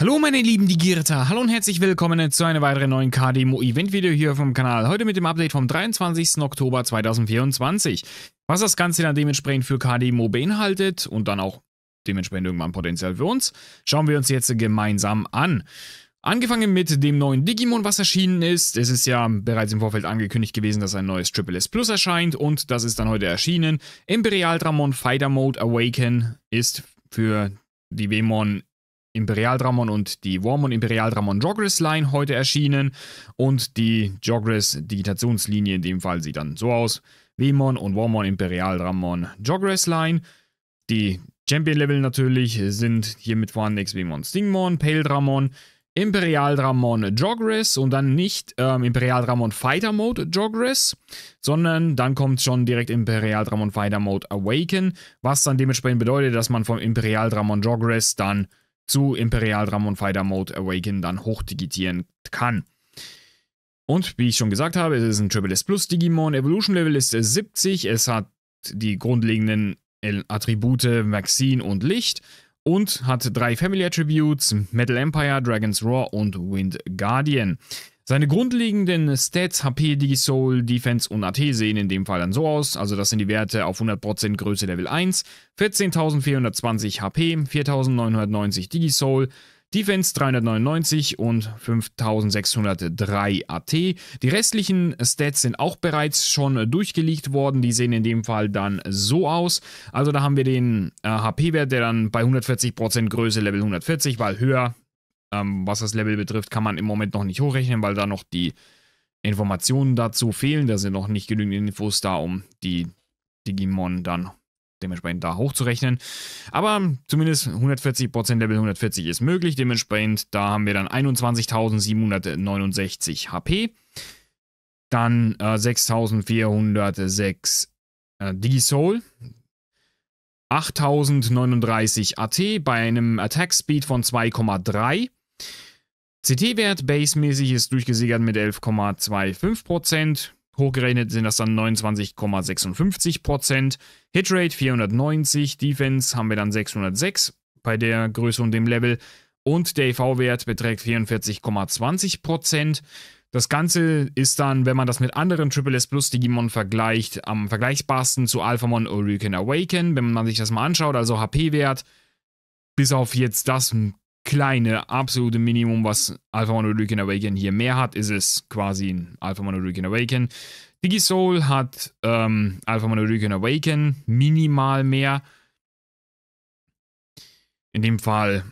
Hallo meine Lieben, Digirta, Hallo und herzlich willkommen zu einem weiteren neuen KDMO Event Video hier vom Kanal. Heute mit dem Update vom 23. Oktober 2024. Was das Ganze dann dementsprechend für KDMO beinhaltet und dann auch dementsprechend irgendwann potenziell für uns, schauen wir uns jetzt gemeinsam an. Angefangen mit dem neuen Digimon, was erschienen ist. Es ist ja bereits im Vorfeld angekündigt gewesen, dass ein neues Triple S Plus erscheint und das ist dann heute erschienen. Imperial Dramon Fighter Mode Awaken ist für die Wemon Imperialdramon und die Warmon Imperialdramon Jogris Line heute erschienen und die Jogris Digitationslinie in dem Fall sieht dann so aus. Wemon und Warmon Imperialdramon Jogris Line. Die Champion Level natürlich sind hiermit vorhanden X-Wemon Stingmon, Pale Dramon, Imperial Dramon Jogres und dann nicht ähm, Imperial Dramon Fighter Mode Jogres, sondern dann kommt schon direkt Imperial Dramon Fighter Mode Awaken, was dann dementsprechend bedeutet, dass man vom Imperial Dramon Jogres dann zu Imperial Dramon Fighter Mode Awaken dann hochdigitieren kann. Und wie ich schon gesagt habe, es ist ein Triple S Plus Digimon. Evolution Level ist 70. Es hat die grundlegenden Attribute Maxine und Licht und hat drei Family Attributes: Metal Empire, Dragon's Roar und Wind Guardian. Seine grundlegenden Stats, HP, Digisoul, Defense und AT sehen in dem Fall dann so aus. Also das sind die Werte auf 100% Größe Level 1, 14.420 HP, 4.990 Digisoul, Defense 399 und 5603 AT. Die restlichen Stats sind auch bereits schon durchgelegt worden. Die sehen in dem Fall dann so aus. Also da haben wir den äh, HP-Wert, der dann bei 140% Größe Level 140, weil höher ähm, was das Level betrifft, kann man im Moment noch nicht hochrechnen, weil da noch die Informationen dazu fehlen. Da sind noch nicht genügend Infos da, um die Digimon dann dementsprechend da hochzurechnen. Aber zumindest 140% Level 140 ist möglich. Dementsprechend, da haben wir dann 21.769 HP. Dann äh, 6.406 äh, Digisoul. 8039 AT bei einem Attack Speed von 2,3 CT-Wert basemäßig ist durchgesickert mit 11,25%. Hochgerechnet sind das dann 29,56%. Hitrate 490, Defense haben wir dann 606 bei der Größe und dem Level. Und der EV-Wert beträgt 44,20%. Das Ganze ist dann, wenn man das mit anderen Triple S Plus Digimon vergleicht, am vergleichbarsten zu Alphamon Orican Awaken. Wenn man sich das mal anschaut, also HP-Wert, bis auf jetzt das kleine, absolute Minimum, was Alpha One Lucan Awaken hier mehr hat, ist es quasi ein Alpha One Lucan Awaken. Digisoul hat ähm, Alpha One Lucan Awaken minimal mehr. In dem Fall,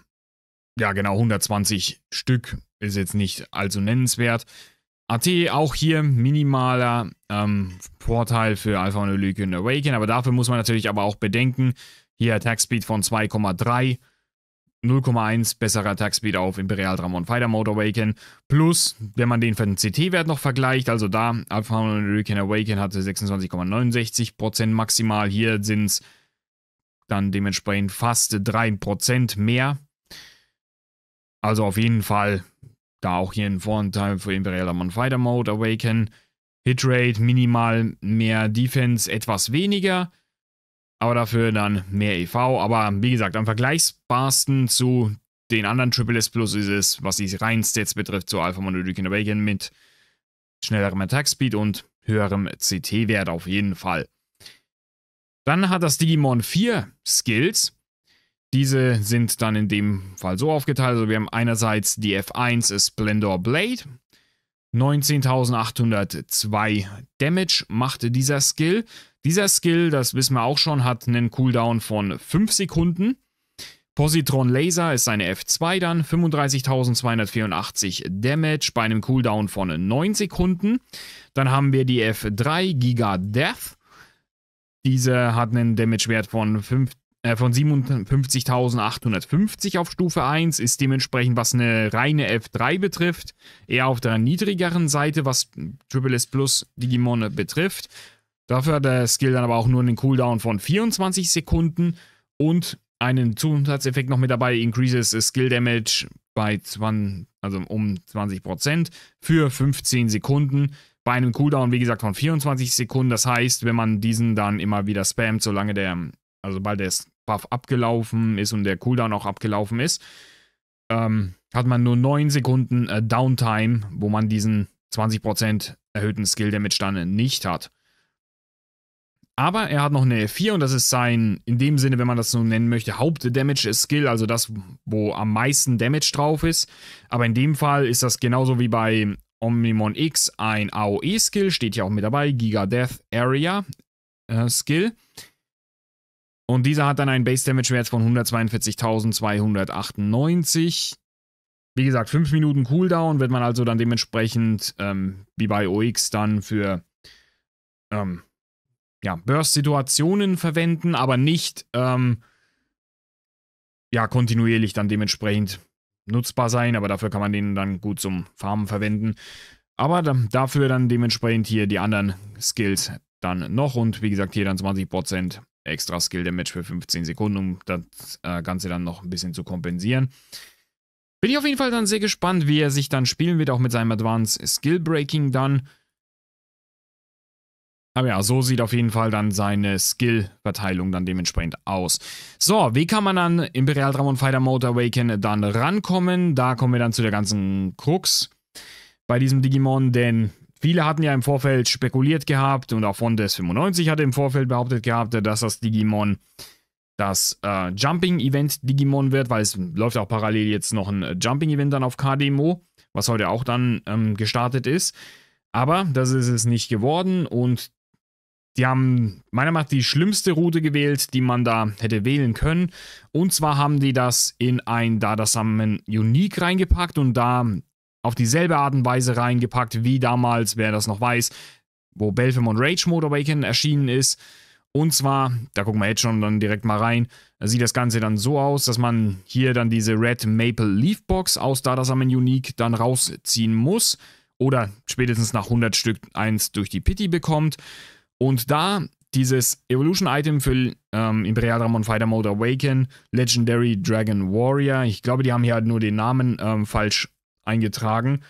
ja genau, 120 Stück ist jetzt nicht allzu nennenswert. AT auch hier minimaler ähm, Vorteil für Alpha One Lucan Awaken, aber dafür muss man natürlich aber auch bedenken, hier Attack Speed von 2,3 0,1 bessere Attack Speed auf Imperial Dramon Fighter Mode Awaken. Plus, wenn man den für den CT-Wert noch vergleicht, also da, Alpha Hurricane Awaken hatte 26,69% maximal. Hier sind es dann dementsprechend fast 3% mehr. Also auf jeden Fall da auch hier ein Vorteil für Imperial Dramon Fighter Mode Awaken. Hitrate minimal mehr Defense, etwas weniger aber dafür dann mehr EV. Aber wie gesagt, am vergleichbarsten zu den anderen Triple S Plus ist es, was die reinen Stats betrifft, zu Alpha Monolithic Duke Awaken mit schnellerem Attack Speed und höherem CT-Wert auf jeden Fall. Dann hat das Digimon 4 Skills. Diese sind dann in dem Fall so aufgeteilt. Also wir haben einerseits die F1 Splendor Blade. 19.802 Damage machte dieser Skill dieser Skill, das wissen wir auch schon, hat einen Cooldown von 5 Sekunden. Positron Laser ist seine F2 dann, 35.284 Damage bei einem Cooldown von 9 Sekunden. Dann haben wir die F3 Giga Death. Diese hat einen Damage-Wert von äh, von 57.850 auf Stufe 1, ist dementsprechend, was eine reine F3 betrifft, eher auf der niedrigeren Seite, was Triple S Plus Digimon betrifft. Dafür hat der Skill dann aber auch nur einen Cooldown von 24 Sekunden und einen Zusatzeffekt noch mit dabei, increases Skill Damage bei 20, also um 20% für 15 Sekunden. Bei einem Cooldown, wie gesagt, von 24 Sekunden. Das heißt, wenn man diesen dann immer wieder spammt, solange der, also bald der Buff abgelaufen ist und der Cooldown auch abgelaufen ist, ähm, hat man nur 9 Sekunden äh, Downtime, wo man diesen 20% erhöhten Skill Damage dann nicht hat. Aber er hat noch eine f 4 und das ist sein, in dem Sinne, wenn man das so nennen möchte, Haupt-Damage-Skill, also das, wo am meisten Damage drauf ist. Aber in dem Fall ist das genauso wie bei Omnimon X ein AOE-Skill, steht hier auch mit dabei, Giga Death Area äh, Skill. Und dieser hat dann einen Base-Damage-Wert von 142.298. Wie gesagt, 5 Minuten Cooldown wird man also dann dementsprechend, ähm, wie bei OX, dann für ähm, ja, Burst-Situationen verwenden, aber nicht ähm, ja, kontinuierlich dann dementsprechend nutzbar sein, aber dafür kann man den dann gut zum Farmen verwenden. Aber dafür dann dementsprechend hier die anderen Skills dann noch und wie gesagt hier dann 20% extra Skill Damage für 15 Sekunden, um das äh, Ganze dann noch ein bisschen zu kompensieren. Bin ich auf jeden Fall dann sehr gespannt, wie er sich dann spielen wird, auch mit seinem Advanced Skill Breaking dann. Aber ja, so sieht auf jeden Fall dann seine Skill-Verteilung dann dementsprechend aus. So, wie kann man dann Imperial Dramon Fighter Mode Awaken dann rankommen? Da kommen wir dann zu der ganzen Krux bei diesem Digimon, denn viele hatten ja im Vorfeld spekuliert gehabt und auch von des 95 hatte im Vorfeld behauptet gehabt, dass das Digimon das äh, Jumping-Event Digimon wird, weil es läuft auch parallel jetzt noch ein äh, Jumping-Event dann auf k was heute auch dann ähm, gestartet ist. Aber das ist es nicht geworden und die haben meiner Meinung nach die schlimmste Route gewählt, die man da hätte wählen können. Und zwar haben die das in ein Data Summon Unique reingepackt und da auf dieselbe Art und Weise reingepackt, wie damals, wer das noch weiß, wo Belfamon Rage Mode Awaken erschienen ist. Und zwar, da gucken wir jetzt schon dann direkt mal rein, da sieht das Ganze dann so aus, dass man hier dann diese Red Maple Leaf Box aus Data Summon Unique dann rausziehen muss oder spätestens nach 100 Stück eins durch die Pity bekommt. Und da dieses Evolution-Item für ähm, Imperial Dramon Fighter Mode Awaken, Legendary Dragon Warrior, ich glaube, die haben hier halt nur den Namen ähm, falsch eingetragen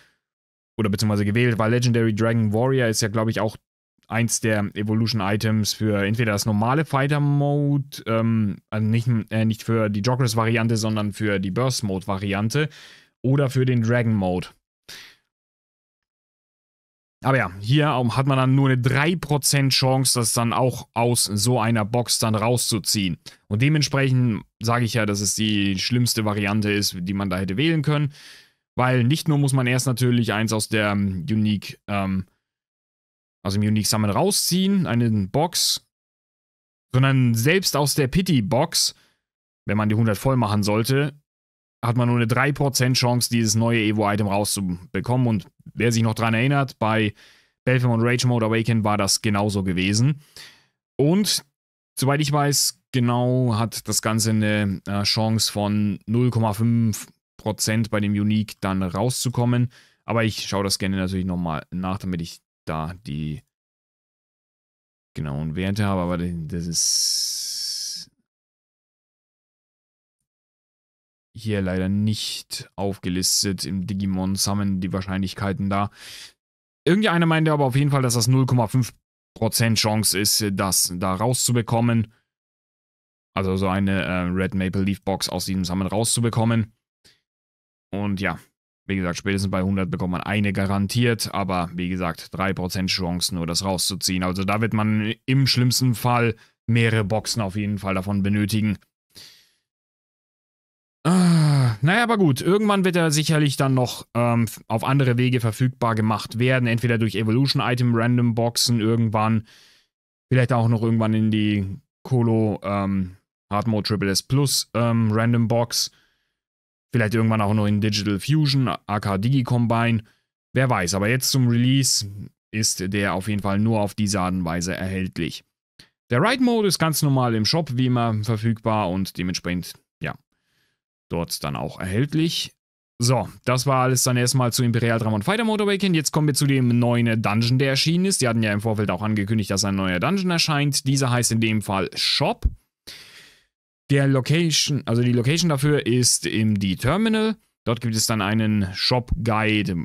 oder beziehungsweise gewählt, weil Legendary Dragon Warrior ist ja, glaube ich, auch eins der Evolution-Items für entweder das normale Fighter-Mode, ähm, also nicht, äh, nicht für die Joggers variante sondern für die Burst-Mode-Variante oder für den Dragon-Mode. Aber ja, hier ähm, hat man dann nur eine 3% Chance, das dann auch aus so einer Box dann rauszuziehen. Und dementsprechend sage ich ja, dass es die schlimmste Variante ist, die man da hätte wählen können. Weil nicht nur muss man erst natürlich eins aus der ähm, Unique, ähm, aus dem Unique Summon rausziehen, eine Box, sondern selbst aus der Pity Box, wenn man die 100 voll machen sollte, hat man nur eine 3% Chance, dieses neue Evo-Item rauszubekommen. Und wer sich noch dran erinnert, bei Belfam und Rage Mode Awaken war das genauso gewesen. Und soweit ich weiß, genau hat das Ganze eine äh, Chance von 0,5% bei dem Unique dann rauszukommen. Aber ich schaue das gerne natürlich nochmal nach, damit ich da die genauen Werte habe. Aber das ist hier leider nicht aufgelistet im Digimon Summon die Wahrscheinlichkeiten da. Irgendeiner meinte aber auf jeden Fall, dass das 0,5% Chance ist, das da rauszubekommen. Also so eine äh, Red Maple Leaf Box aus diesem Summon rauszubekommen. Und ja, wie gesagt, spätestens bei 100 bekommt man eine garantiert, aber wie gesagt, 3% Chance nur das rauszuziehen. Also da wird man im schlimmsten Fall mehrere Boxen auf jeden Fall davon benötigen naja, aber gut. Irgendwann wird er sicherlich dann noch ähm, auf andere Wege verfügbar gemacht werden. Entweder durch Evolution-Item-Random-Boxen irgendwann. Vielleicht auch noch irgendwann in die Colo ähm, Hard Mode Triple S Plus ähm, Random Box. Vielleicht irgendwann auch noch in Digital Fusion, aka Digi Combine. Wer weiß, aber jetzt zum Release ist der auf jeden Fall nur auf diese Art und Weise erhältlich. Der Ride Mode ist ganz normal im Shop wie immer verfügbar und dementsprechend dort dann auch erhältlich. So, das war alles dann erstmal zu Imperial Dramon Fighter Mode Awakened. Jetzt kommen wir zu dem neuen Dungeon, der erschienen ist. Die hatten ja im Vorfeld auch angekündigt, dass ein neuer Dungeon erscheint. Dieser heißt in dem Fall Shop. Der Location, also die Location dafür ist im D-Terminal. Dort gibt es dann einen Shop-Guide,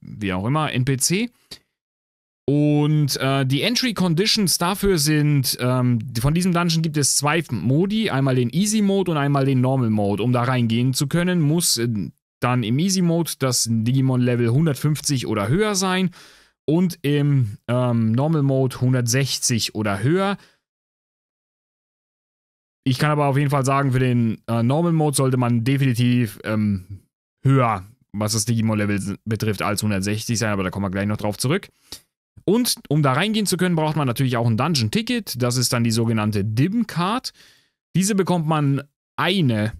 wie auch immer, NPC, und äh, die Entry Conditions dafür sind, ähm, von diesem Dungeon gibt es zwei Modi, einmal den Easy Mode und einmal den Normal Mode. Um da reingehen zu können, muss äh, dann im Easy Mode das Digimon Level 150 oder höher sein und im ähm, Normal Mode 160 oder höher. Ich kann aber auf jeden Fall sagen, für den äh, Normal Mode sollte man definitiv ähm, höher, was das Digimon Level betrifft, als 160 sein, aber da kommen wir gleich noch drauf zurück. Und um da reingehen zu können, braucht man natürlich auch ein Dungeon-Ticket. Das ist dann die sogenannte DIM-Card. Diese bekommt man eine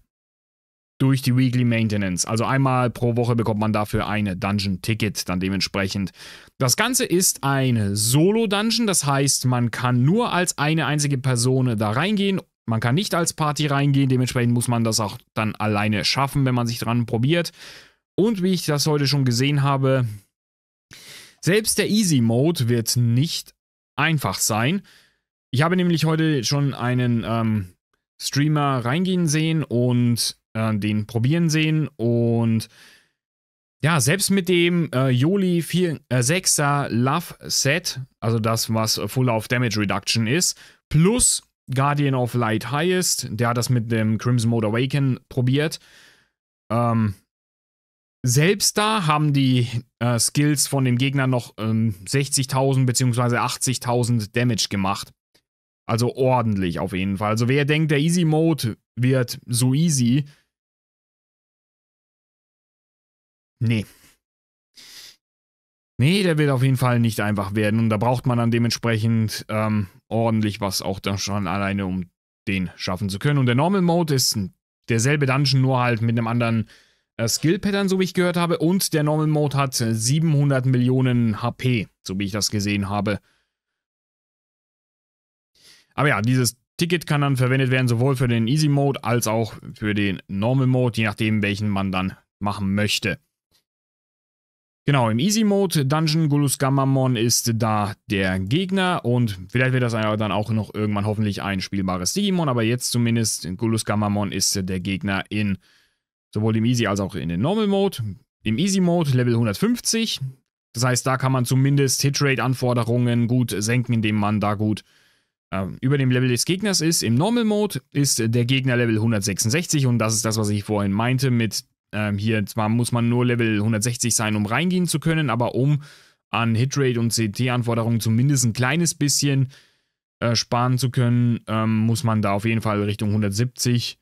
durch die Weekly Maintenance. Also einmal pro Woche bekommt man dafür eine Dungeon-Ticket dann dementsprechend. Das Ganze ist ein Solo-Dungeon, das heißt, man kann nur als eine einzige Person da reingehen. Man kann nicht als Party reingehen, dementsprechend muss man das auch dann alleine schaffen, wenn man sich dran probiert. Und wie ich das heute schon gesehen habe, selbst der Easy Mode wird nicht einfach sein. Ich habe nämlich heute schon einen ähm, Streamer reingehen sehen und äh, den probieren sehen und ja, selbst mit dem äh, Yoli 4, äh, 6er Love Set, also das, was Full of Damage Reduction ist, plus Guardian of Light Highest, der hat das mit dem Crimson Mode Awaken probiert. Ähm, selbst da haben die äh, Skills von dem Gegner noch ähm, 60.000 bzw. 80.000 Damage gemacht. Also ordentlich auf jeden Fall. Also wer denkt, der Easy Mode wird so easy. Nee. Nee, der wird auf jeden Fall nicht einfach werden. Und da braucht man dann dementsprechend ähm, ordentlich was auch dann schon alleine, um den schaffen zu können. Und der Normal Mode ist derselbe Dungeon, nur halt mit einem anderen äh, Skill-Pattern, so wie ich gehört habe. Und der Normal Mode hat 700 äh, Millionen HP, so wie ich das gesehen habe. Aber ja, dieses Ticket kann dann verwendet werden, sowohl für den Easy Mode als auch für den Normal Mode, je nachdem, welchen man dann machen möchte. Genau, im Easy Mode Dungeon Gulus Gammamon ist da der Gegner und vielleicht wird das dann auch noch irgendwann hoffentlich ein spielbares Digimon, aber jetzt zumindest Gulus Gammamon ist der Gegner in Sowohl im Easy als auch in den Normal Mode. Im Easy Mode Level 150. Das heißt, da kann man zumindest Hitrate-Anforderungen gut senken, indem man da gut äh, über dem Level des Gegners ist. Im Normal Mode ist der Gegner Level 166 und das ist das, was ich vorhin meinte mit äh, hier, zwar muss man nur Level 160 sein, um reingehen zu können, aber um an Hitrate und CT-Anforderungen zumindest ein kleines bisschen äh, sparen zu können, ähm, muss man da auf jeden Fall Richtung 170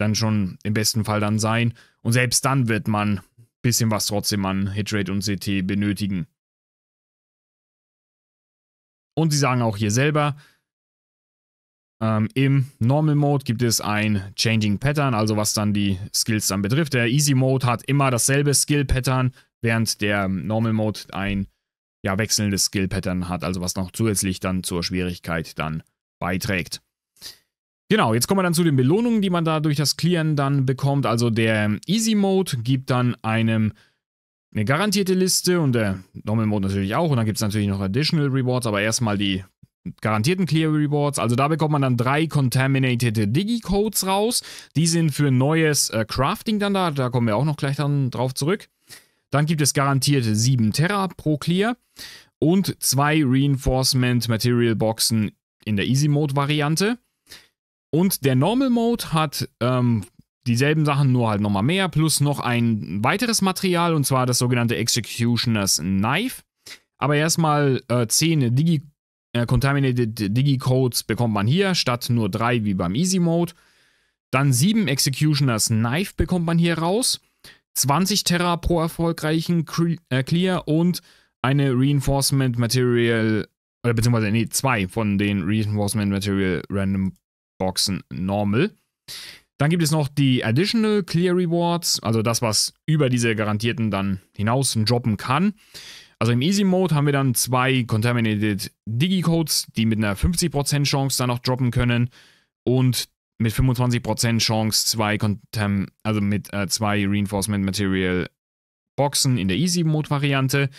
dann schon im besten Fall dann sein. Und selbst dann wird man ein bisschen was trotzdem an Hitrate und CT benötigen. Und sie sagen auch hier selber, ähm, Im Normal Mode gibt es ein Changing Pattern, also was dann die Skills dann betrifft. Der Easy Mode hat immer dasselbe Skill Pattern, während der Normal Mode ein ja, wechselndes Skill Pattern hat, also was noch zusätzlich dann zur Schwierigkeit dann beiträgt. Genau, jetzt kommen wir dann zu den Belohnungen, die man da durch das Clearen dann bekommt. Also der Easy Mode gibt dann einem eine garantierte Liste und der Normal Mode natürlich auch. Und dann gibt es natürlich noch Additional Rewards, aber erstmal die garantierten Clear Rewards. Also da bekommt man dann drei Contaminated Digi-Codes raus. Die sind für neues äh, Crafting dann da. Da kommen wir auch noch gleich dann drauf zurück. Dann gibt es garantierte 7 Terra pro Clear und zwei Reinforcement Material Boxen in der Easy Mode Variante. Und der Normal Mode hat ähm, dieselben Sachen, nur halt nochmal mehr, plus noch ein weiteres Material, und zwar das sogenannte Executioner's Knife. Aber erstmal äh, 10 Digi äh, Contaminated Digi-Codes bekommt man hier, statt nur 3 wie beim Easy Mode. Dann 7 Executioner's Knife bekommt man hier raus. 20 Terra pro erfolgreichen äh, Clear und eine Reinforcement Material, oder beziehungsweise, nee, zwei von den Reinforcement Material Random Boxen Normal. Dann gibt es noch die Additional Clear Rewards, also das, was über diese garantierten dann hinaus droppen kann. Also im Easy Mode haben wir dann zwei Contaminated Digicodes, die mit einer 50% Chance dann noch droppen können und mit 25% Chance zwei Contem also mit äh, zwei Reinforcement Material Boxen in der Easy Mode Variante.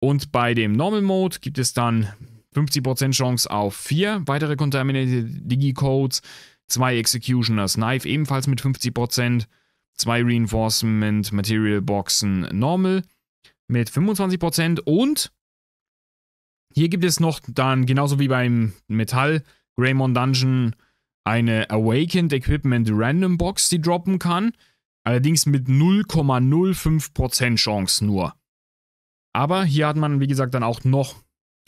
Und bei dem Normal Mode gibt es dann 50% Chance auf 4 weitere Contaminated Digi-Codes, 2 Executioners Knife ebenfalls mit 50%, 2 Reinforcement Material Boxen Normal mit 25% und hier gibt es noch dann, genauso wie beim Metall Greymon Dungeon, eine Awakened Equipment Random Box, die droppen kann. Allerdings mit 0,05% Chance nur. Aber hier hat man, wie gesagt, dann auch noch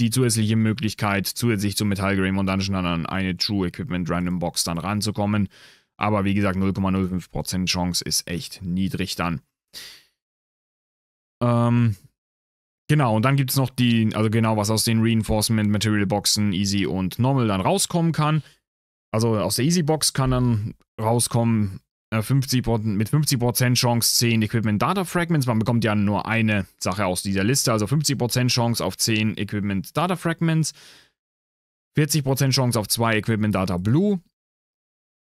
die zusätzliche Möglichkeit, zusätzlich zum Metallgrim und Dungeon an eine True Equipment Random Box dann ranzukommen. Aber wie gesagt, 0,05% Chance ist echt niedrig dann. Ähm, genau, und dann gibt es noch die, also genau, was aus den Reinforcement Material Boxen Easy und Normal dann rauskommen kann. Also aus der Easy Box kann dann rauskommen 50 äh, mit 50% Chance 10 Equipment Data Fragments. Man bekommt ja nur eine Sache aus dieser Liste, also 50% Chance auf 10 Equipment Data Fragments, 40% Chance auf 2 Equipment Data Blue,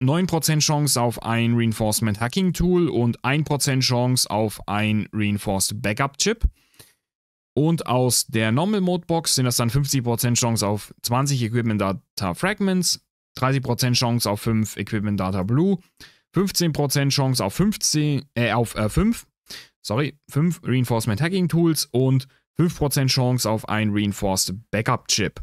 9% Chance auf ein Reinforcement Hacking Tool und 1% Chance auf ein Reinforced Backup Chip. Und aus der Normal Mode Box sind das dann 50% Chance auf 20 Equipment Data Fragments, 30% Chance auf 5 Equipment Data Blue, 15% Chance auf, 15, äh, auf äh, 5, sorry, 5 Reinforcement Hacking Tools und 5% Chance auf ein Reinforced Backup Chip.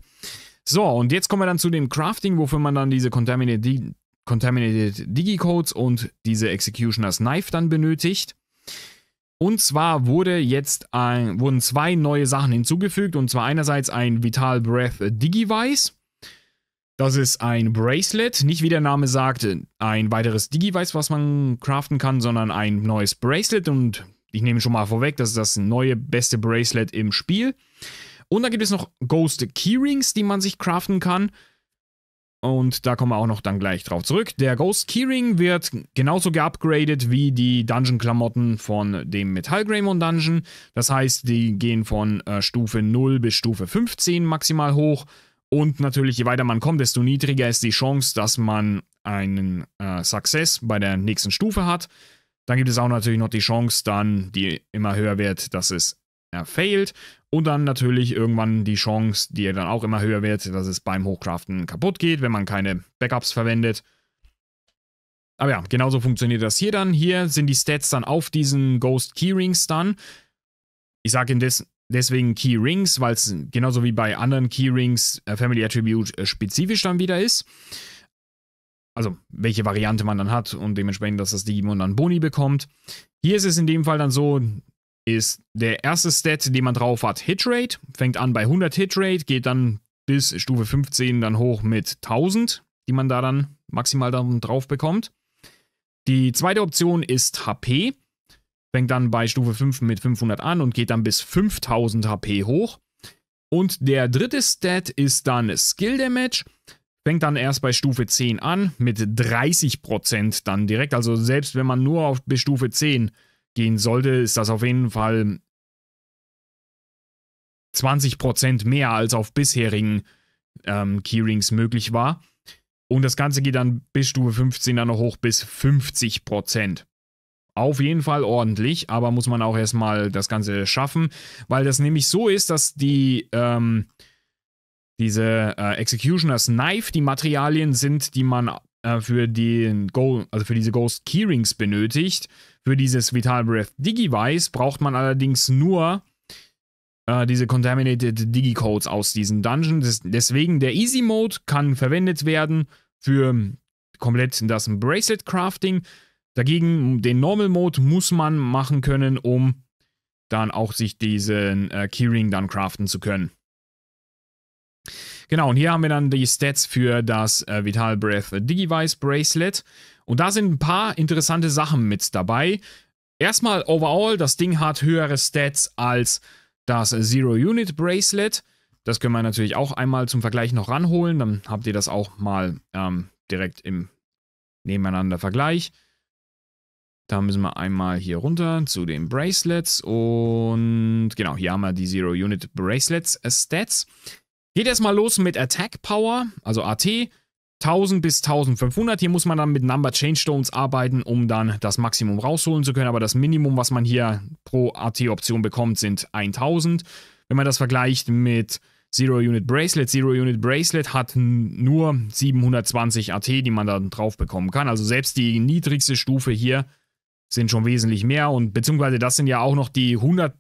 So, und jetzt kommen wir dann zu dem Crafting, wofür man dann diese Contaminated, Dig Contaminated Digicodes und diese Executioner's Knife dann benötigt. Und zwar wurde jetzt ein, wurden zwei neue Sachen hinzugefügt, und zwar einerseits ein Vital Breath Digivice das ist ein Bracelet, nicht wie der Name sagt, ein weiteres Digi-Weiß, was man craften kann, sondern ein neues Bracelet. Und ich nehme schon mal vorweg, das ist das neue beste Bracelet im Spiel. Und dann gibt es noch Ghost Keyrings, die man sich craften kann. Und da kommen wir auch noch dann gleich drauf zurück. Der Ghost Keyring wird genauso geupgradet wie die Dungeon-Klamotten von dem Metall Greymon Dungeon. Das heißt, die gehen von äh, Stufe 0 bis Stufe 15 maximal hoch. Und natürlich, je weiter man kommt, desto niedriger ist die Chance, dass man einen äh, Success bei der nächsten Stufe hat. Dann gibt es auch natürlich noch die Chance, dann, die immer höher wird, dass es äh, failed. Und dann natürlich irgendwann die Chance, die dann auch immer höher wird, dass es beim Hochcraften kaputt geht, wenn man keine Backups verwendet. Aber ja, genauso funktioniert das hier dann. Hier sind die Stats dann auf diesen Ghost Keyrings dann. Ich sage indes, Deswegen Key Rings, weil es genauso wie bei anderen Key Rings äh, Family Attribute äh, spezifisch dann wieder ist. Also, welche Variante man dann hat und dementsprechend, dass das Digimon dann Boni bekommt. Hier ist es in dem Fall dann so, ist der erste Stat, den man drauf hat, Hitrate. Fängt an bei 100 Hitrate, geht dann bis Stufe 15 dann hoch mit 1000, die man da dann maximal dann drauf bekommt. Die zweite Option ist HP fängt dann bei Stufe 5 mit 500 an und geht dann bis 5000 HP hoch. Und der dritte Stat ist dann Skill Damage. Fängt dann erst bei Stufe 10 an mit 30% dann direkt. Also selbst wenn man nur auf bis Stufe 10 gehen sollte, ist das auf jeden Fall 20% mehr als auf bisherigen ähm, Keyrings möglich war. Und das Ganze geht dann bis Stufe 15 dann noch hoch bis 50% auf jeden Fall ordentlich, aber muss man auch erstmal das Ganze schaffen, weil das nämlich so ist, dass die, ähm, diese äh, Executioner's Knife, die Materialien sind, die man äh, für, den Go also für diese Ghost Keyrings benötigt. Für dieses Vital Breath Digivice braucht man allerdings nur äh, diese Contaminated Digicodes aus diesen Dungeons. Deswegen der Easy Mode kann verwendet werden für komplett das Bracelet Crafting. Dagegen den Normal Mode muss man machen können, um dann auch sich diesen äh, Keyring dann craften zu können. Genau, und hier haben wir dann die Stats für das äh, Vital Breath Digivice Bracelet. Und da sind ein paar interessante Sachen mit dabei. Erstmal overall, das Ding hat höhere Stats als das Zero Unit Bracelet. Das können wir natürlich auch einmal zum Vergleich noch ranholen. Dann habt ihr das auch mal ähm, direkt im Nebeneinander Vergleich. Da müssen wir einmal hier runter zu den Bracelets und genau, hier haben wir die Zero Unit Bracelets Stats. Geht erstmal los mit Attack Power, also AT. 1000 bis 1500. Hier muss man dann mit Number Change Stones arbeiten, um dann das Maximum rausholen zu können. Aber das Minimum, was man hier pro AT-Option bekommt, sind 1000. Wenn man das vergleicht mit Zero Unit Bracelet, Zero Unit Bracelet hat nur 720 AT, die man dann drauf bekommen kann. Also selbst die niedrigste Stufe hier sind schon wesentlich mehr und beziehungsweise das sind ja auch noch die 100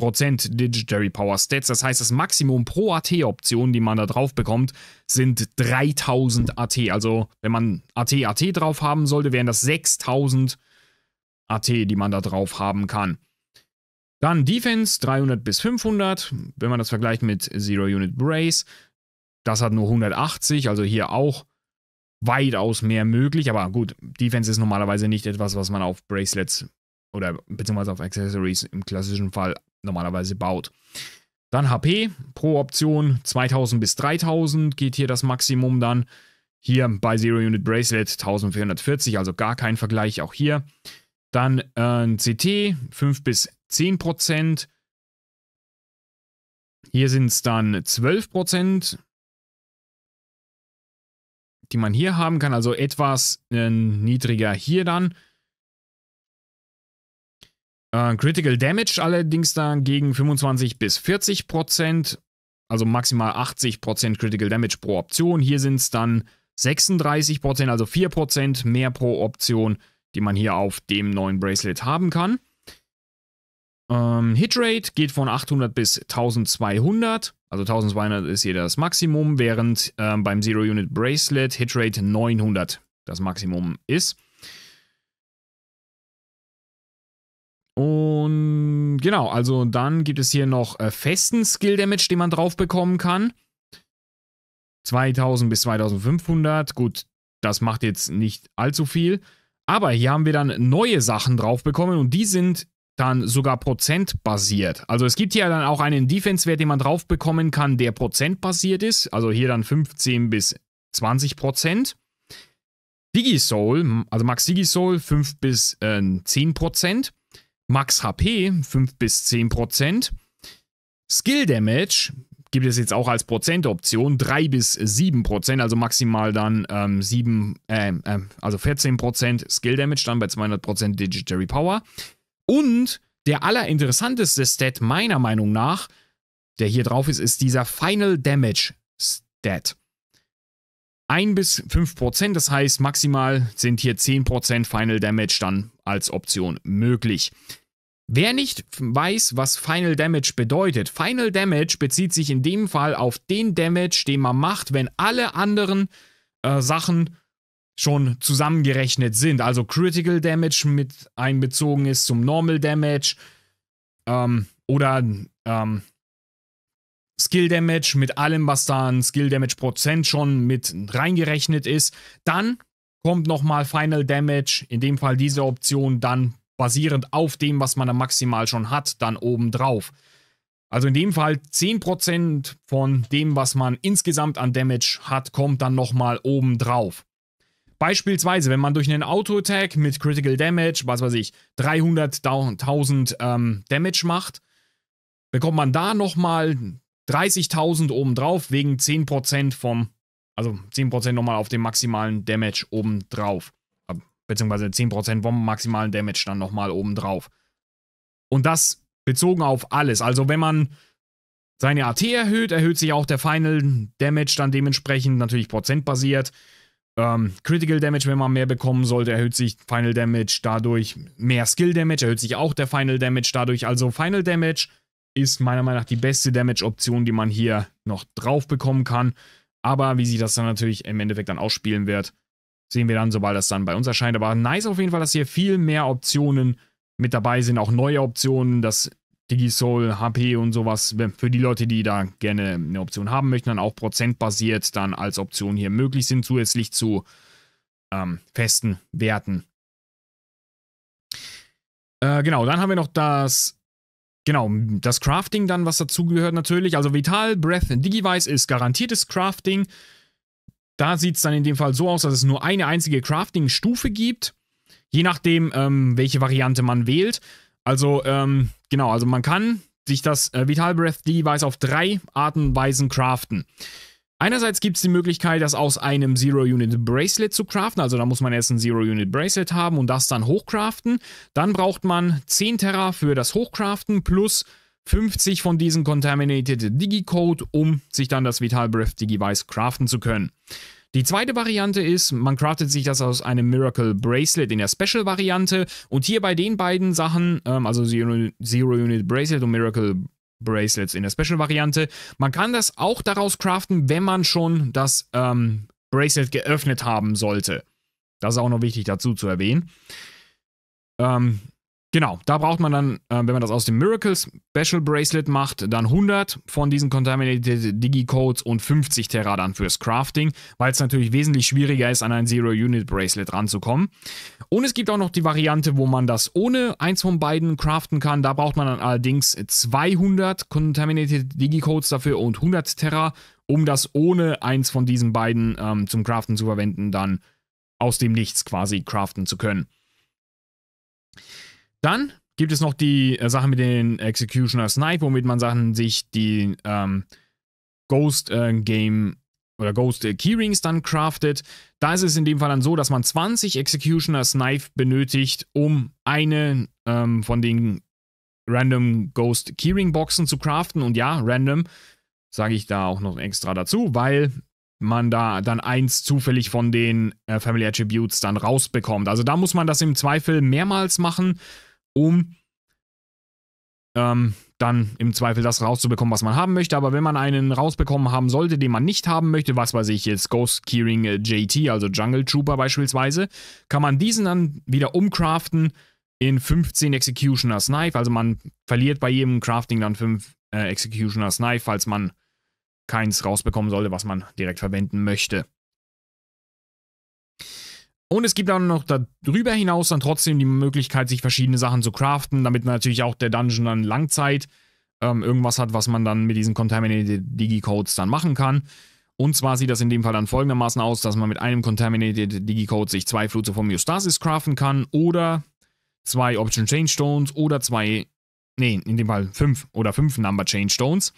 Digitary Power Stats. Das heißt, das Maximum pro AT-Option, die man da drauf bekommt, sind 3000 AT. Also, wenn man AT, AT drauf haben sollte, wären das 6000 AT, die man da drauf haben kann. Dann Defense 300 bis 500, wenn man das vergleicht mit Zero Unit Brace. Das hat nur 180, also hier auch weitaus mehr möglich. Aber gut, Defense ist normalerweise nicht etwas, was man auf Bracelets oder beziehungsweise auf Accessories im klassischen Fall normalerweise baut. Dann HP pro Option 2000 bis 3000 geht hier das Maximum dann. Hier bei Zero Unit Bracelet 1440, also gar kein Vergleich auch hier. Dann äh, CT 5 bis 10 Prozent. Hier sind es dann 12 Prozent die man hier haben kann. Also etwas äh, niedriger hier dann. Äh, Critical Damage allerdings dann gegen 25 bis 40 Prozent. Also maximal 80 Prozent Critical Damage pro Option. Hier sind es dann 36 Prozent, also 4 Prozent mehr pro Option, die man hier auf dem neuen Bracelet haben kann. Ähm, Hitrate geht von 800 bis 1200. Also 1200 ist hier das Maximum, während ähm, beim Zero Unit Bracelet Hitrate 900 das Maximum ist. Und genau, also dann gibt es hier noch äh, festen Skill Damage, den man drauf bekommen kann. 2000 bis 2500. Gut, das macht jetzt nicht allzu viel. Aber hier haben wir dann neue Sachen drauf bekommen und die sind dann sogar prozentbasiert. Also es gibt ja dann auch einen Defense-Wert, den man drauf bekommen kann, der prozentbasiert ist. Also hier dann 15 bis 20 Prozent. Digisoul, also Max Digisoul 5 bis äh, 10 Prozent. Max HP 5 bis 10 Prozent. Skill Damage gibt es jetzt auch als Prozentoption 3 bis 7 Prozent, also maximal dann ähm, 7, äh, äh, also 14 Prozent Skill Damage, dann bei 200 Prozent Digitary Power. Und der allerinteressanteste Stat meiner Meinung nach, der hier drauf ist, ist dieser Final Damage Stat. 1 bis 5%, Prozent, das heißt maximal sind hier 10% Prozent Final Damage dann als Option möglich. Wer nicht weiß, was Final Damage bedeutet, Final Damage bezieht sich in dem Fall auf den Damage, den man macht, wenn alle anderen äh, Sachen schon zusammengerechnet sind. Also Critical Damage mit einbezogen ist zum Normal Damage ähm, oder ähm, Skill Damage mit allem, was da an Skill Damage Prozent schon mit reingerechnet ist. Dann kommt nochmal Final Damage, in dem Fall diese Option dann basierend auf dem, was man da maximal schon hat, dann obendrauf. Also in dem Fall 10% von dem, was man insgesamt an Damage hat, kommt dann nochmal obendrauf. Beispielsweise, wenn man durch einen Auto-Attack mit Critical Damage, was weiß ich, 300, 1000 ähm, Damage macht, bekommt man da nochmal 30.000 obendrauf wegen 10% vom, also 10% nochmal auf den maximalen Damage obendrauf. Beziehungsweise 10% vom maximalen Damage dann nochmal obendrauf. Und das bezogen auf alles. Also wenn man seine AT erhöht, erhöht sich auch der Final Damage dann dementsprechend natürlich prozentbasiert. Ähm, Critical Damage, wenn man mehr bekommen sollte, erhöht sich Final Damage dadurch. Mehr Skill Damage erhöht sich auch der Final Damage dadurch. Also Final Damage ist meiner Meinung nach die beste Damage-Option, die man hier noch drauf bekommen kann. Aber wie sich das dann natürlich im Endeffekt dann ausspielen wird, sehen wir dann, sobald das dann bei uns erscheint. Aber nice auf jeden Fall, dass hier viel mehr Optionen mit dabei sind, auch neue Optionen, dass Digisoul, HP und sowas. Für die Leute, die da gerne eine Option haben möchten, dann auch prozentbasiert dann als Option hier möglich sind, zusätzlich zu ähm, festen Werten. Äh, genau, dann haben wir noch das Genau, das Crafting dann, was dazugehört natürlich. Also Vital, Breath, Digivice ist garantiertes Crafting. Da sieht es dann in dem Fall so aus, dass es nur eine einzige Crafting-Stufe gibt. Je nachdem, ähm, welche Variante man wählt. Also, ähm, genau, also man kann sich das äh, Vital Breath Device auf drei Arten und Weisen craften. Einerseits gibt es die Möglichkeit, das aus einem Zero-Unit-Bracelet zu craften. Also da muss man erst ein Zero-Unit-Bracelet haben und das dann hochcraften. Dann braucht man 10 Terra für das Hochcraften plus 50 von diesen Contaminated Digicode, um sich dann das Vital Breath Device craften zu können. Die zweite Variante ist, man craftet sich das aus einem Miracle Bracelet in der Special-Variante. Und hier bei den beiden Sachen, ähm, also Zero, Zero Unit Bracelet und Miracle Bracelets in der Special-Variante, man kann das auch daraus craften, wenn man schon das ähm, Bracelet geöffnet haben sollte. Das ist auch noch wichtig dazu zu erwähnen. Ähm, Genau, da braucht man dann, äh, wenn man das aus dem Miracle Special Bracelet macht, dann 100 von diesen Contaminated Digi-Codes und 50 Terra dann fürs Crafting, weil es natürlich wesentlich schwieriger ist, an ein Zero-Unit-Bracelet ranzukommen. Und es gibt auch noch die Variante, wo man das ohne eins von beiden craften kann. Da braucht man dann allerdings 200 Contaminated Digi-Codes dafür und 100 Terra, um das ohne eins von diesen beiden ähm, zum Craften zu verwenden, dann aus dem Nichts quasi craften zu können. Dann gibt es noch die äh, Sache mit den Executioner Snipe, womit man Sachen sich die ähm, Ghost äh, Game oder Ghost äh, Keyrings dann craftet. Da ist es in dem Fall dann so, dass man 20 Executioner Snipe benötigt, um eine ähm, von den Random Ghost Keyring Boxen zu craften. Und ja, Random sage ich da auch noch extra dazu, weil man da dann eins zufällig von den äh, Family Attributes dann rausbekommt. Also da muss man das im Zweifel mehrmals machen um ähm, dann im Zweifel das rauszubekommen, was man haben möchte. Aber wenn man einen rausbekommen haben sollte, den man nicht haben möchte, was weiß ich jetzt, Ghost Keering äh, JT, also Jungle Trooper beispielsweise, kann man diesen dann wieder umcraften in 15 Executioner's Knife. Also man verliert bei jedem Crafting dann 5 äh, Executioner Knife, falls man keins rausbekommen sollte, was man direkt verwenden möchte. Und es gibt dann noch darüber hinaus dann trotzdem die Möglichkeit, sich verschiedene Sachen zu craften, damit natürlich auch der Dungeon dann Langzeit ähm, irgendwas hat, was man dann mit diesen Contaminated Digicodes dann machen kann. Und zwar sieht das in dem Fall dann folgendermaßen aus, dass man mit einem Contaminated Digicode sich zwei Flutze vom Eustasis craften kann oder zwei Option Chain Stones oder zwei, nee, in dem Fall fünf oder fünf Number Chain Stones.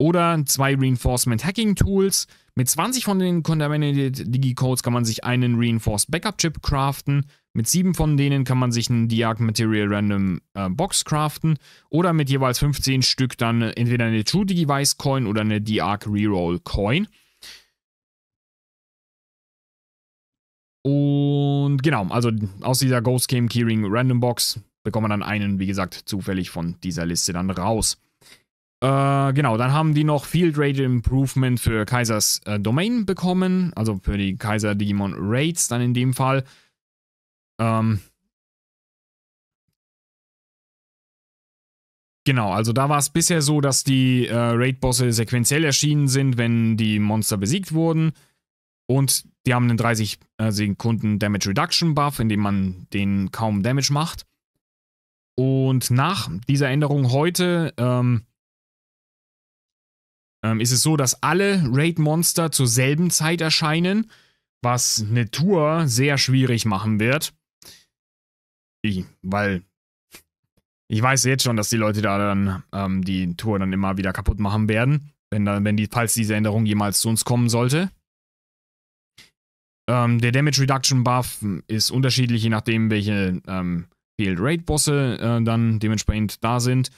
Oder zwei Reinforcement Hacking Tools. Mit 20 von den Contaminated Digicodes kann man sich einen Reinforced Backup Chip craften. Mit 7 von denen kann man sich einen Diag Material Random äh, Box craften. Oder mit jeweils 15 Stück dann entweder eine True Digivice Coin oder eine Diag Reroll Coin. Und genau, also aus dieser Ghost Game Keyring Random Box bekommt man dann einen, wie gesagt, zufällig von dieser Liste dann raus. Äh, genau, dann haben die noch Field Rate Improvement für Kaisers äh, Domain bekommen, also für die Kaiser Digimon Raids dann in dem Fall. Ähm, Genau, also da war es bisher so, dass die äh, Raid-Bosse sequenziell erschienen sind, wenn die Monster besiegt wurden. Und die haben einen 30 äh, Sekunden Damage Reduction Buff, indem man den kaum Damage macht. Und nach dieser Änderung heute ähm, ähm, ist es so, dass alle Raid-Monster zur selben Zeit erscheinen, was eine Tour sehr schwierig machen wird. Ich, weil ich weiß jetzt schon, dass die Leute da dann ähm, die Tour dann immer wieder kaputt machen werden, wenn, dann, wenn die, falls diese Änderung jemals zu uns kommen sollte. Ähm, der Damage Reduction Buff ist unterschiedlich, je nachdem, welche ähm, Field Raid Bosse äh, dann dementsprechend da sind.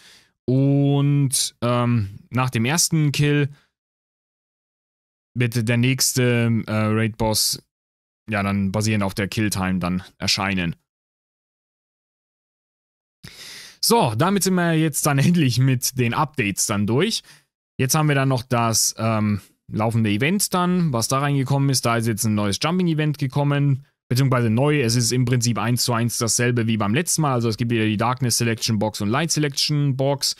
Und ähm, nach dem ersten Kill wird der nächste äh, Raid-Boss ja dann basierend auf der Killtime dann erscheinen. So, damit sind wir jetzt dann endlich mit den Updates dann durch. Jetzt haben wir dann noch das ähm, laufende Event dann, was da reingekommen ist. Da ist jetzt ein neues Jumping-Event gekommen beziehungsweise neu. Es ist im Prinzip eins zu eins dasselbe wie beim letzten Mal. Also es gibt wieder die Darkness Selection Box und Light Selection Box.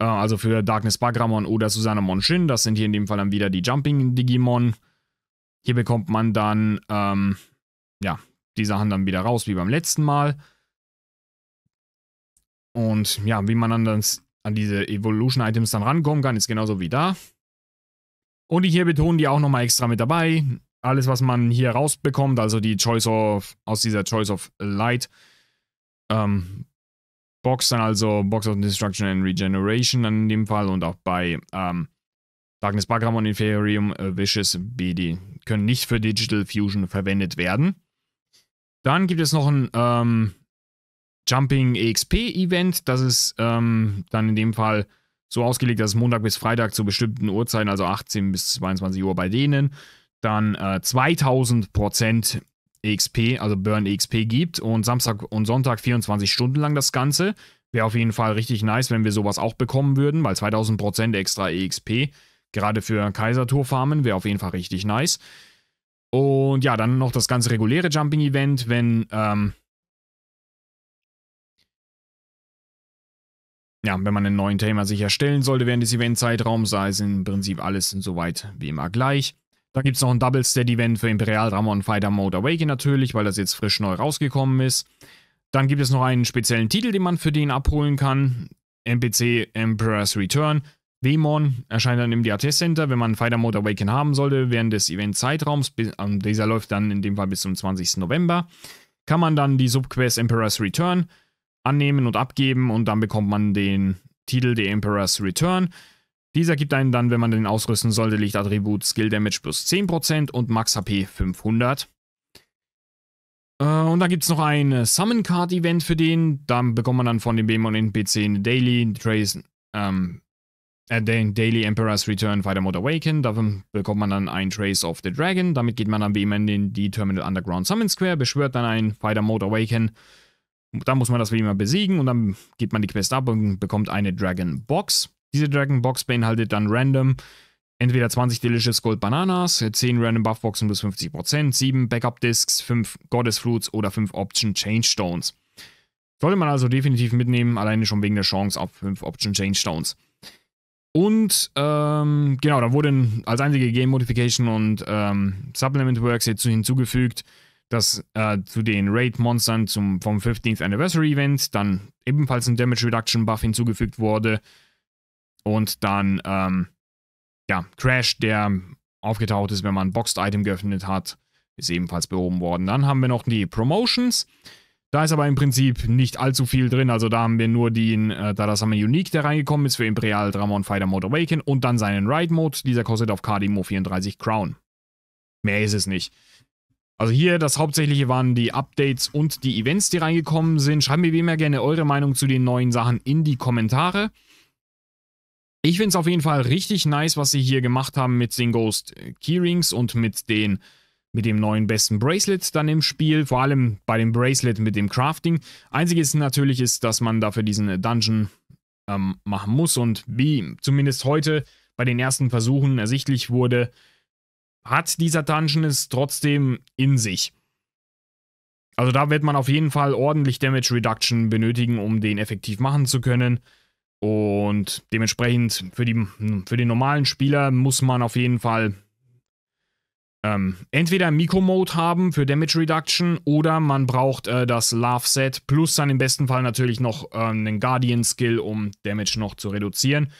Äh, also für Darkness Bagramon oder Susanne Monshin. Das sind hier in dem Fall dann wieder die Jumping Digimon. Hier bekommt man dann, ähm, ja, die Sachen dann wieder raus, wie beim letzten Mal. Und ja, wie man dann das, an diese Evolution-Items dann rankommen kann, ist genauso wie da. Und ich hier betone die auch nochmal extra mit dabei alles, was man hier rausbekommt, also die Choice of, aus dieser Choice of Light ähm, Box, dann also Box of Destruction and Regeneration dann in dem Fall und auch bei ähm, Darkness Bagram und Inferium äh, Vicious BD können nicht für Digital Fusion verwendet werden. Dann gibt es noch ein ähm, Jumping EXP Event, das ist ähm, dann in dem Fall so ausgelegt, dass es Montag bis Freitag zu bestimmten Uhrzeiten, also 18 bis 22 Uhr bei denen, dann äh, 2000 Prozent EXP, also Burn EXP gibt und Samstag und Sonntag 24 Stunden lang das Ganze. Wäre auf jeden Fall richtig nice, wenn wir sowas auch bekommen würden, weil 2000% extra EXP, gerade für Kaisertour-Farmen, wäre auf jeden Fall richtig nice. Und ja, dann noch das ganze reguläre Jumping-Event, wenn, ähm, ja, wenn man einen neuen Tamer sich erstellen sollte während des Event-Zeitraums, sei es im Prinzip alles soweit wie immer gleich. Da gibt es noch ein Double Stat Event für Imperial Ramon Fighter Mode Awaken natürlich, weil das jetzt frisch neu rausgekommen ist. Dann gibt es noch einen speziellen Titel, den man für den abholen kann. NPC Emperor's Return. Wemon erscheint dann im DAT Center, wenn man Fighter Mode Awaken haben sollte, während des Event-Zeitraums. Ähm, dieser läuft dann in dem Fall bis zum 20. November. Kann man dann die Subquest Emperor's Return annehmen und abgeben und dann bekommt man den Titel The Emperor's Return. Dieser gibt einen dann, wenn man den ausrüsten sollte, Lichtattribut Skill Damage plus 10% und Max HP 500. Äh, und dann gibt es noch ein äh, Summon Card Event für den. Da bekommt man dann von dem Beamon NPC eine Daily Trace, ähm, äh, Daily Emperor's Return Fighter Mode Awaken. Davon bekommt man dann ein Trace of the Dragon. Damit geht man dann wie immer in die Terminal Underground Summon Square, beschwört dann ein Fighter Mode Awaken. Da muss man das wie immer besiegen und dann geht man die Quest ab und bekommt eine Dragon Box. Diese Dragon Box beinhaltet dann random entweder 20 Delicious Gold Bananas, 10 Random Buff Boxen bis 50%, 7 Backup Discs, 5 Goddess Fruits oder 5 Option Change Stones. Sollte man also definitiv mitnehmen, alleine schon wegen der Chance auf 5 Option Change Stones. Und ähm, genau, da wurden als einzige Game Modification und ähm, Supplement Works jetzt hinzugefügt, dass äh, zu den Raid-Monstern vom 15th Anniversary Event dann ebenfalls ein Damage Reduction Buff hinzugefügt wurde und dann, ähm, ja, Crash, der aufgetaucht ist, wenn man ein Boxed-Item geöffnet hat, ist ebenfalls behoben worden. Dann haben wir noch die Promotions. Da ist aber im Prinzip nicht allzu viel drin. Also da haben wir nur den, äh, da das haben wir Unique, der reingekommen ist für Imperial Dramon Fighter Mode Awaken und dann seinen Ride Mode. Dieser kostet auf Cardimo 34 Crown. Mehr ist es nicht. Also hier, das Hauptsächliche waren die Updates und die Events, die reingekommen sind. Schreibt mir wie immer gerne eure Meinung zu den neuen Sachen in die Kommentare. Ich finde es auf jeden Fall richtig nice, was sie hier gemacht haben mit den Ghost äh, Keyrings und mit den mit dem neuen besten Bracelet dann im Spiel, vor allem bei dem Bracelet mit dem Crafting. Einziges natürlich ist, dass man dafür diesen äh, Dungeon ähm, machen muss und wie zumindest heute bei den ersten Versuchen ersichtlich wurde, hat dieser Dungeon es trotzdem in sich. Also da wird man auf jeden Fall ordentlich Damage Reduction benötigen, um den effektiv machen zu können. Und dementsprechend für, die, für den normalen Spieler muss man auf jeden Fall ähm, entweder Mikro-Mode haben für Damage Reduction oder man braucht äh, das Love-Set plus dann im besten Fall natürlich noch äh, einen Guardian-Skill, um Damage noch zu reduzieren.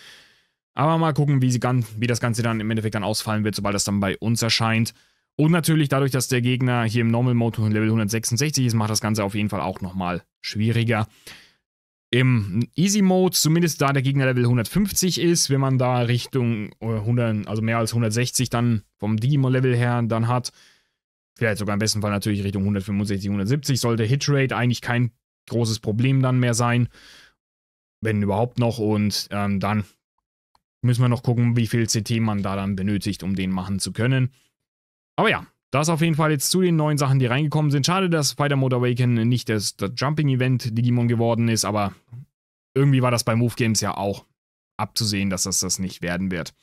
Aber mal gucken, wie, ganz, wie das Ganze dann im Endeffekt dann ausfallen wird, sobald das dann bei uns erscheint. Und natürlich dadurch, dass der Gegner hier im Normal Mode Level 166 ist, macht das Ganze auf jeden Fall auch nochmal schwieriger im Easy Mode, zumindest da der Gegner Level 150 ist, wenn man da Richtung 100, äh, also mehr als 160 dann vom Digimon Level her dann hat, vielleicht sogar im besten Fall natürlich Richtung 165, 170, sollte Hitrate eigentlich kein großes Problem dann mehr sein, wenn überhaupt noch und ähm, dann müssen wir noch gucken, wie viel CT man da dann benötigt, um den machen zu können. Aber ja, das auf jeden Fall jetzt zu den neuen Sachen, die reingekommen sind. Schade, dass Spider-Mode Awaken nicht das, das Jumping-Event Digimon geworden ist, aber irgendwie war das bei Move Games ja auch abzusehen, dass das das nicht werden wird.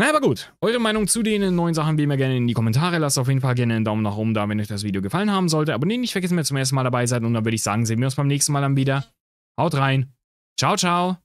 Na, aber gut. Eure Meinung zu den neuen Sachen wie mir gerne in die Kommentare. Lasst auf jeden Fall gerne einen Daumen nach oben da, wenn euch das Video gefallen haben sollte. Abonniert nicht vergessen, wenn ihr zum ersten Mal dabei seid. Und dann würde ich sagen, sehen wir uns beim nächsten Mal dann wieder. Haut rein. Ciao, ciao.